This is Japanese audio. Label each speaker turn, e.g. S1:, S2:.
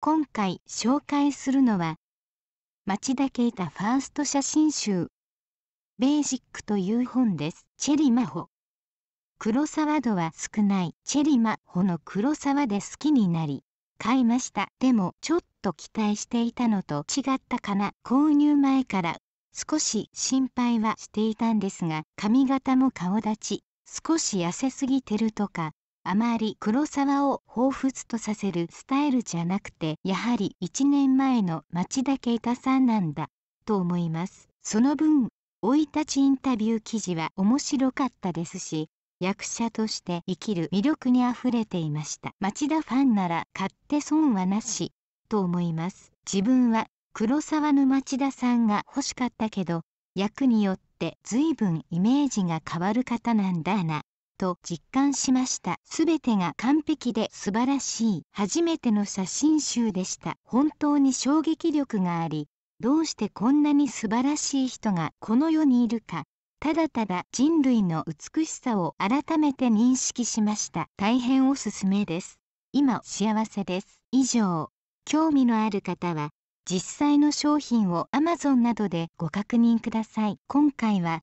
S1: 今回紹介するのは町田啓太ファースト写真集「ベーシック」という本です。チェリマホ黒沢度は少ないチェリマホの黒沢で好きになり買いましたでもちょっと期待していたのと違ったかな購入前から少し心配はしていたんですが髪型も顔立ち少し痩せすぎてるとかあまり黒沢を彷彿とさせるスタイルじゃなくてやはり1年前の町田啓太さんなんだと思いますその分生い立ちインタビュー記事は面白かったですし役者として生きる魅力にあふれていました町田ファンなら買って損はなしと思います自分は黒沢の町田さんが欲しかったけど役によって随分イメージが変わる方なんだなと実感しました。すべてが完璧で素晴らしい初めての写真集でした。本当に衝撃力があり、どうしてこんなに素晴らしい人がこの世にいるか、ただただ人類の美しさを改めて認識しました。大変おすすめです。今幸せです。以上、興味のある方は、実際の商品を Amazon などでご確認ください。今回は